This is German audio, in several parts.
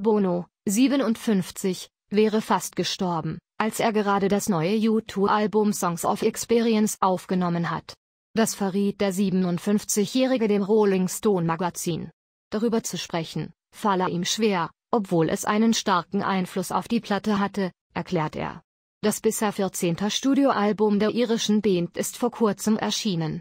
Bono, 57, wäre fast gestorben, als er gerade das neue U2-Album Songs of Experience aufgenommen hat. Das verriet der 57-Jährige dem Rolling Stone Magazin. Darüber zu sprechen, falle ihm schwer, obwohl es einen starken Einfluss auf die Platte hatte, erklärt er. Das bisher 14. Studioalbum der irischen Band ist vor kurzem erschienen.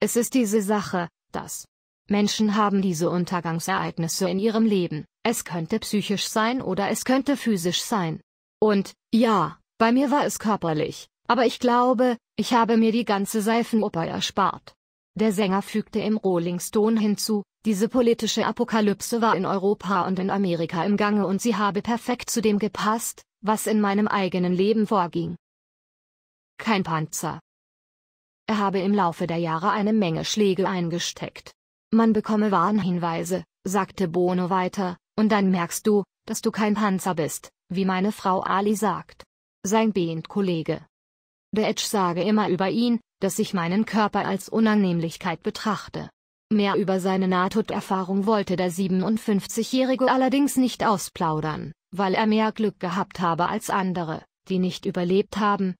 Es ist diese Sache, dass Menschen haben diese Untergangsereignisse in ihrem Leben, es könnte psychisch sein oder es könnte physisch sein. Und, ja, bei mir war es körperlich, aber ich glaube, ich habe mir die ganze Seifenoper erspart. Der Sänger fügte im Rolling Stone hinzu, diese politische Apokalypse war in Europa und in Amerika im Gange und sie habe perfekt zu dem gepasst, was in meinem eigenen Leben vorging. Kein Panzer. Er habe im Laufe der Jahre eine Menge Schläge eingesteckt. Man bekomme Warnhinweise, sagte Bono weiter, und dann merkst du, dass du kein Panzer bist, wie meine Frau Ali sagt. Sein Beend-Kollege. Der Edge sage immer über ihn, dass ich meinen Körper als Unannehmlichkeit betrachte. Mehr über seine Nahtoderfahrung wollte der 57-Jährige allerdings nicht ausplaudern, weil er mehr Glück gehabt habe als andere, die nicht überlebt haben.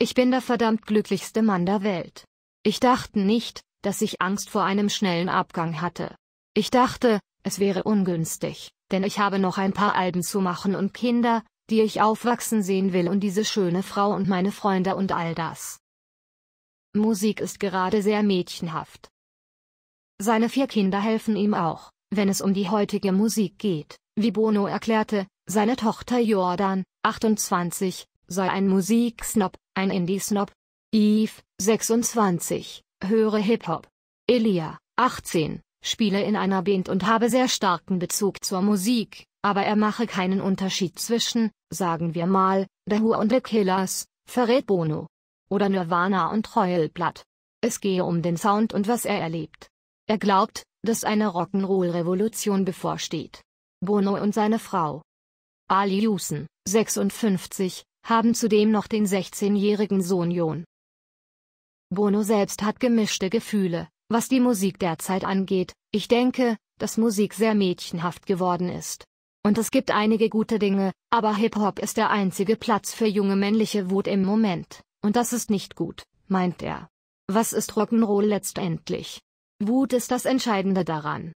Ich bin der verdammt glücklichste Mann der Welt. Ich dachte nicht, dass ich Angst vor einem schnellen Abgang hatte. Ich dachte, es wäre ungünstig, denn ich habe noch ein paar Alben zu machen und Kinder, die ich aufwachsen sehen will und diese schöne Frau und meine Freunde und all das. Musik ist gerade sehr mädchenhaft. Seine vier Kinder helfen ihm auch, wenn es um die heutige Musik geht. Wie Bono erklärte, seine Tochter Jordan, 28, sei ein Musiksnob, ein Indie-Snob. Eve, 26, höre Hip-Hop. Elia, 18, spiele in einer Band und habe sehr starken Bezug zur Musik, aber er mache keinen Unterschied zwischen, sagen wir mal, The Who und The Killers, verrät Bono. Oder Nirvana und Royal Blood. Es gehe um den Sound und was er erlebt. Er glaubt, dass eine Rock'n'Roll-Revolution bevorsteht. Bono und seine Frau. Ali Houston, 56, haben zudem noch den 16-jährigen Sohn John. Bono selbst hat gemischte Gefühle, was die Musik derzeit angeht, ich denke, dass Musik sehr mädchenhaft geworden ist. Und es gibt einige gute Dinge, aber Hip-Hop ist der einzige Platz für junge männliche Wut im Moment, und das ist nicht gut, meint er. Was ist Rock'n'Roll letztendlich? Wut ist das Entscheidende daran.